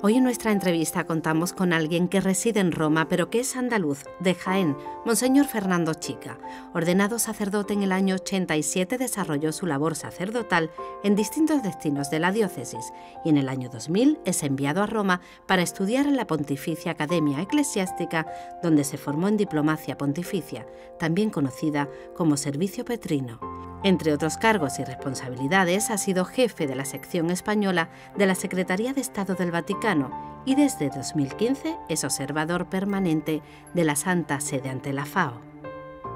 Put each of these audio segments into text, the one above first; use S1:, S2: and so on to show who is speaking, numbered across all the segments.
S1: Hoy en nuestra entrevista contamos con alguien que reside en Roma, pero que es andaluz, de Jaén, Monseñor Fernando Chica. Ordenado sacerdote en el año 87, desarrolló su labor sacerdotal en distintos destinos de la diócesis y en el año 2000 es enviado a Roma para estudiar en la Pontificia Academia Eclesiástica, donde se formó en diplomacia pontificia, también conocida como Servicio Petrino. Entre otros cargos y responsabilidades, ha sido jefe de la sección española de la Secretaría de Estado del Vaticano y desde 2015 es observador permanente de la Santa Sede ante la FAO.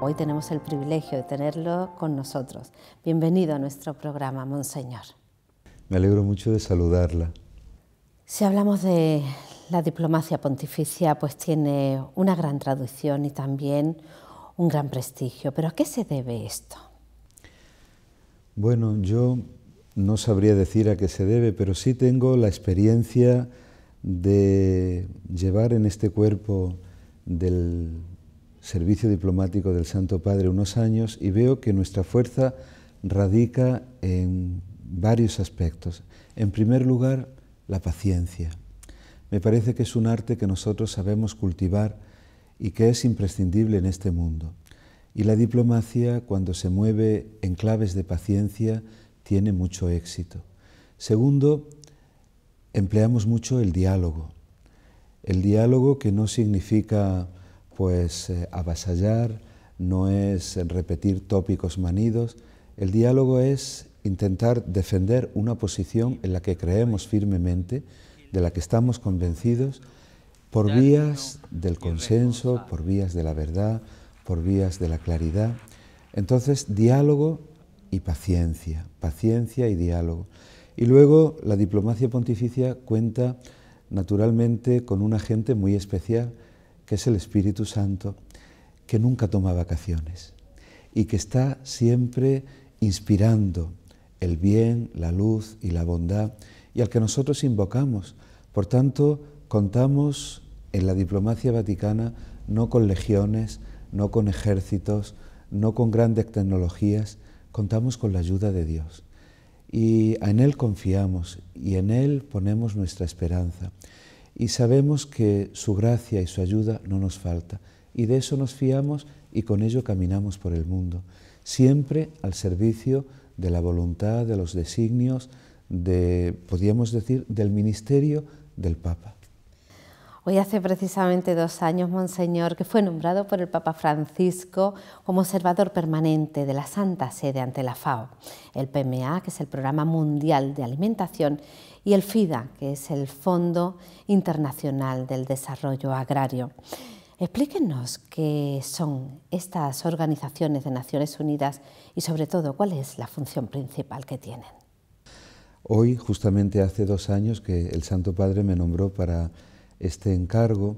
S1: Hoy tenemos el privilegio de tenerlo con nosotros. Bienvenido a nuestro programa, Monseñor.
S2: Me alegro mucho de saludarla.
S1: Si hablamos de la diplomacia pontificia, pues tiene una gran traducción y también un gran prestigio. ¿Pero a qué se debe esto?
S2: Bueno, yo no sabría decir a qué se debe, pero sí tengo la experiencia de llevar en este cuerpo del servicio diplomático del Santo Padre unos años y veo que nuestra fuerza radica en varios aspectos. En primer lugar, la paciencia. Me parece que es un arte que nosotros sabemos cultivar y que es imprescindible en este mundo. Y la diplomacia, cuando se mueve en claves de paciencia, tiene mucho éxito. Segundo, empleamos mucho el diálogo. El diálogo que no significa pues eh, avasallar, no es repetir tópicos manidos, el diálogo es intentar defender una posición en la que creemos firmemente, de la que estamos convencidos, por vías del consenso, por vías de la verdad, por vías de la claridad. Entonces, diálogo y paciencia, paciencia y diálogo. Y luego la diplomacia pontificia cuenta naturalmente con un agente muy especial, que es el Espíritu Santo, que nunca toma vacaciones y que está siempre inspirando el bien, la luz y la bondad, y al que nosotros invocamos. Por tanto, contamos en la diplomacia vaticana no con legiones, no con ejércitos, no con grandes tecnologías, contamos con la ayuda de Dios. Y en Él confiamos y en Él ponemos nuestra esperanza. Y sabemos que su gracia y su ayuda no nos falta. Y de eso nos fiamos y con ello caminamos por el mundo, siempre al servicio de la voluntad, de los designios, de, podríamos decir, del ministerio del Papa.
S1: Hoy hace precisamente dos años, Monseñor, que fue nombrado por el Papa Francisco como observador permanente de la Santa Sede ante la FAO, el PMA, que es el Programa Mundial de Alimentación, y el FIDA, que es el Fondo Internacional del Desarrollo Agrario. Explíquenos qué son estas organizaciones de Naciones Unidas y sobre todo cuál es la función principal que tienen.
S2: Hoy, justamente hace dos años que el Santo Padre me nombró para este encargo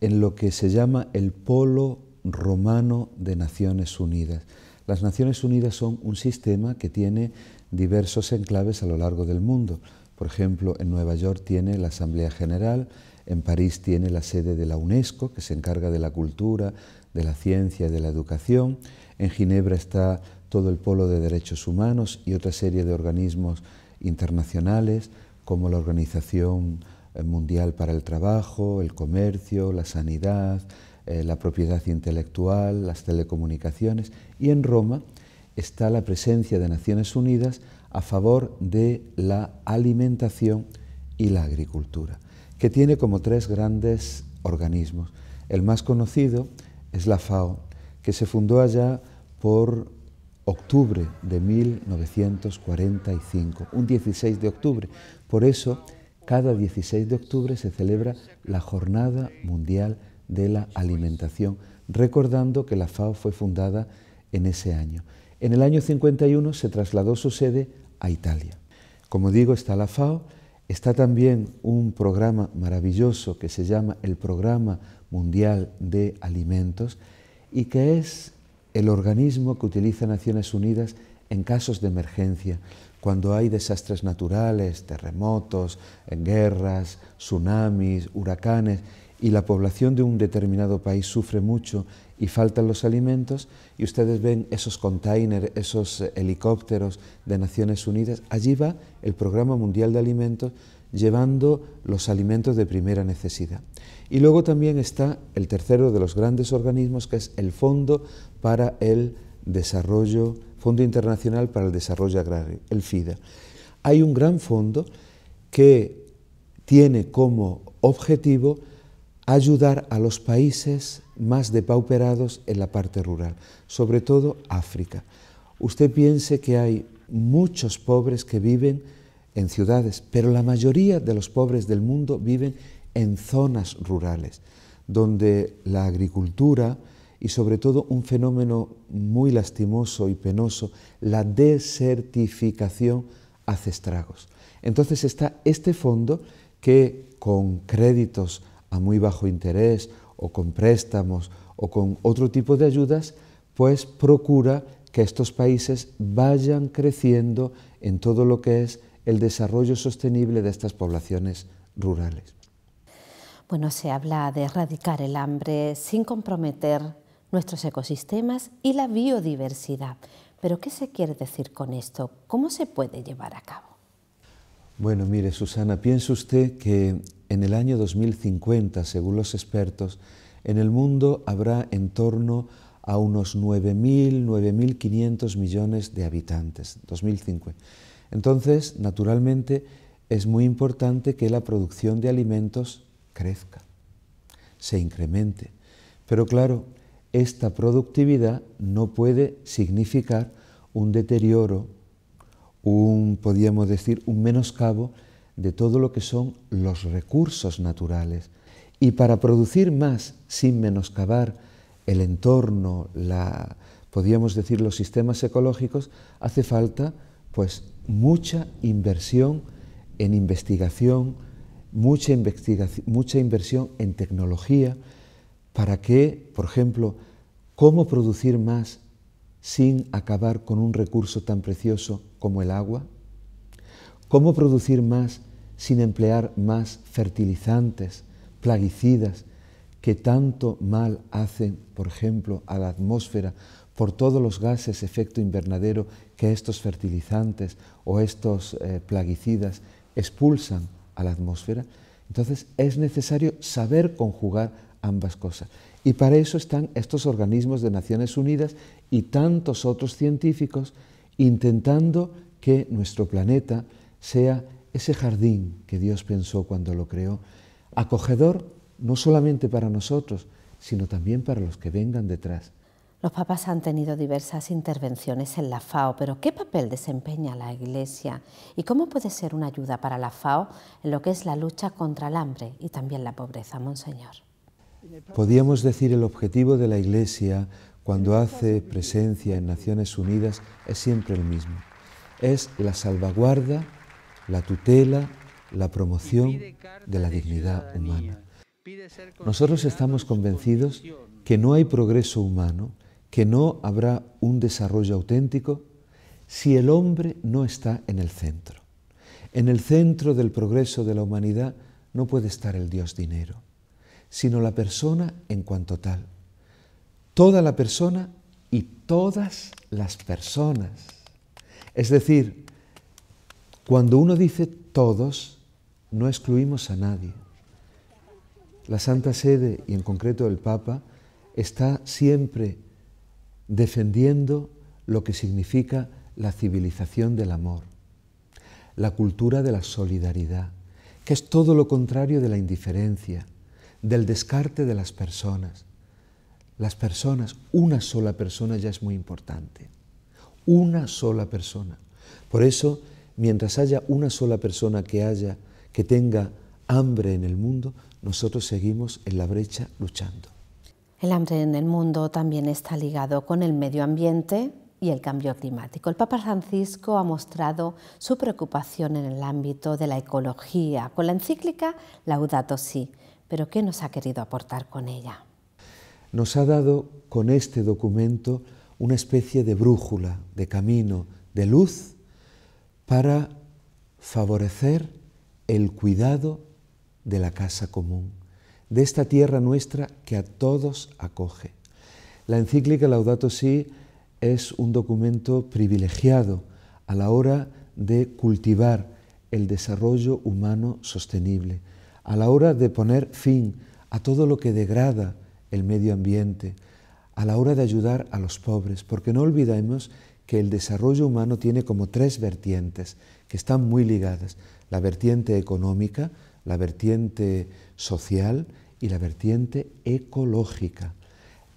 S2: en lo que se llama el Polo Romano de Naciones Unidas. Las Naciones Unidas son un sistema que tiene diversos enclaves a lo largo del mundo. Por ejemplo, en Nueva York tiene la Asamblea General, en París tiene la sede de la UNESCO, que se encarga de la cultura, de la ciencia de la educación. En Ginebra está todo el polo de derechos humanos y otra serie de organismos internacionales, como la Organización eh, mundial para el trabajo, el comercio, la sanidad, eh, la propiedad intelectual, las telecomunicaciones y en Roma está la presencia de Naciones Unidas a favor de la alimentación y la agricultura, que tiene como tres grandes organismos. El más conocido es la FAO, que se fundó allá por octubre de 1945, un 16 de octubre. Por eso cada 16 de octubre se celebra la Jornada Mundial de la Alimentación, recordando que la FAO fue fundada en ese año. En el año 51 se trasladó su sede a Italia. Como digo, está la FAO, está también un programa maravilloso que se llama el Programa Mundial de Alimentos y que es el organismo que utiliza Naciones Unidas en casos de emergencia cuando hay desastres naturales, terremotos, guerras, tsunamis, huracanes, y la población de un determinado país sufre mucho y faltan los alimentos, y ustedes ven esos containers, esos eh, helicópteros de Naciones Unidas, allí va el Programa Mundial de Alimentos llevando los alimentos de primera necesidad. Y luego también está el tercero de los grandes organismos, que es el Fondo para el Desarrollo Fondo Internacional para el Desarrollo Agrario, el FIDA. Hay un gran fondo que tiene como objetivo ayudar a los países más depauperados en la parte rural, sobre todo África. Usted piense que hay muchos pobres que viven en ciudades, pero la mayoría de los pobres del mundo viven en zonas rurales, donde la agricultura, y sobre todo un fenómeno muy lastimoso y penoso, la desertificación hace estragos. Entonces está este fondo que con créditos a muy bajo interés o con préstamos o con otro tipo de ayudas, pues procura que estos países vayan creciendo en todo lo que es el desarrollo sostenible de estas poblaciones rurales.
S1: Bueno, se habla de erradicar el hambre sin comprometer nuestros ecosistemas y la biodiversidad. Pero ¿qué se quiere decir con esto? ¿Cómo se puede llevar a cabo?
S2: Bueno, mire, Susana, piensa usted que en el año 2050, según los expertos, en el mundo habrá en torno a unos 9.000, 9.500 millones de habitantes, Entonces, naturalmente, es muy importante que la producción de alimentos crezca, se incremente. Pero claro, esta productividad no puede significar un deterioro, un, podríamos decir, un menoscabo de todo lo que son los recursos naturales. Y para producir más sin menoscabar el entorno, la, podríamos decir los sistemas ecológicos, hace falta pues mucha inversión en investigación, mucha, investigación, mucha inversión en tecnología, para qué? por ejemplo, cómo producir más sin acabar con un recurso tan precioso como el agua, cómo producir más sin emplear más fertilizantes, plaguicidas, que tanto mal hacen, por ejemplo, a la atmósfera por todos los gases efecto invernadero que estos fertilizantes o estos eh, plaguicidas expulsan a la atmósfera. Entonces es necesario saber conjugar ambas cosas. Y para eso están estos organismos de Naciones Unidas y tantos otros científicos intentando que nuestro planeta sea ese jardín que Dios pensó cuando lo creó, acogedor no solamente para nosotros, sino también para los que vengan detrás.
S1: Los papas han tenido diversas intervenciones en la FAO, pero ¿qué papel desempeña la Iglesia y cómo puede ser una ayuda para la FAO en lo que es la lucha contra el hambre y también la pobreza, Monseñor?
S2: Podríamos decir el objetivo de la Iglesia cuando hace presencia en Naciones Unidas es siempre el mismo. Es la salvaguarda, la tutela, la promoción de la dignidad humana. Nosotros estamos convencidos que no hay progreso humano, que no habrá un desarrollo auténtico si el hombre no está en el centro. En el centro del progreso de la humanidad no puede estar el Dios dinero sino la persona en cuanto tal. Toda la persona y todas las personas. Es decir, cuando uno dice todos, no excluimos a nadie. La Santa Sede, y en concreto el Papa, está siempre defendiendo lo que significa la civilización del amor, la cultura de la solidaridad, que es todo lo contrario de la indiferencia, del descarte de las personas. Las personas, una sola persona ya es muy importante. Una sola persona. Por eso, mientras haya una sola persona que haya, que tenga hambre en el mundo, nosotros seguimos en la brecha luchando.
S1: El hambre en el mundo también está ligado con el medio ambiente y el cambio climático. El Papa Francisco ha mostrado su preocupación en el ámbito de la ecología con la encíclica Laudato Si, pero ¿qué nos ha querido aportar con ella?
S2: Nos ha dado con este documento una especie de brújula, de camino, de luz para favorecer el cuidado de la casa común, de esta tierra nuestra que a todos acoge. La encíclica Laudato Si es un documento privilegiado a la hora de cultivar el desarrollo humano sostenible a la hora de poner fin a todo lo que degrada el medio ambiente, a la hora de ayudar a los pobres, porque no olvidemos que el desarrollo humano tiene como tres vertientes que están muy ligadas, la vertiente económica, la vertiente social y la vertiente ecológica.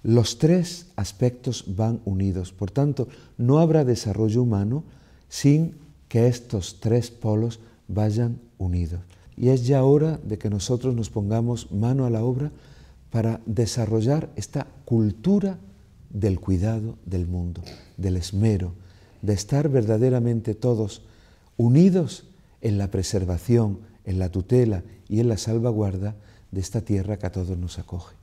S2: Los tres aspectos van unidos, por tanto, no habrá desarrollo humano sin que estos tres polos vayan unidos. Y es ya hora de que nosotros nos pongamos mano a la obra para desarrollar esta cultura del cuidado del mundo, del esmero, de estar verdaderamente todos unidos en la preservación, en la tutela y en la salvaguarda de esta tierra que a todos nos acoge.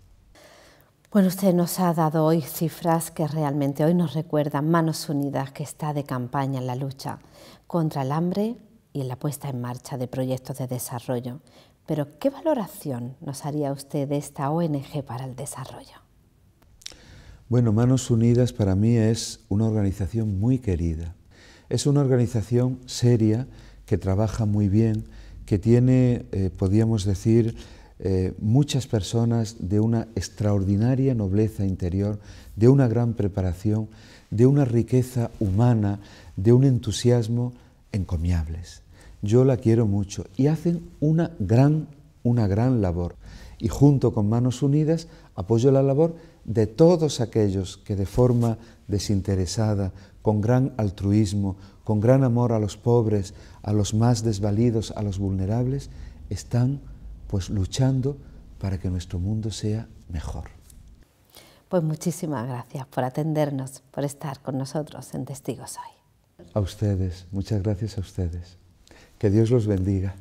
S1: Bueno, usted nos ha dado hoy cifras que realmente hoy nos recuerdan Manos Unidas que está de campaña en la lucha contra el hambre, y en la puesta en marcha de proyectos de desarrollo. Pero, ¿qué valoración nos haría usted de esta ONG para el desarrollo?
S2: Bueno, Manos Unidas para mí es una organización muy querida. Es una organización seria que trabaja muy bien, que tiene, eh, podríamos decir, eh, muchas personas de una extraordinaria nobleza interior, de una gran preparación, de una riqueza humana, de un entusiasmo encomiables. Yo la quiero mucho y hacen una gran, una gran labor. Y junto con Manos Unidas apoyo la labor de todos aquellos que de forma desinteresada, con gran altruismo, con gran amor a los pobres, a los más desvalidos, a los vulnerables, están pues luchando para que nuestro mundo sea mejor.
S1: Pues muchísimas gracias por atendernos, por estar con nosotros en Testigos Hoy.
S2: A ustedes, muchas gracias a ustedes. Que Dios los bendiga.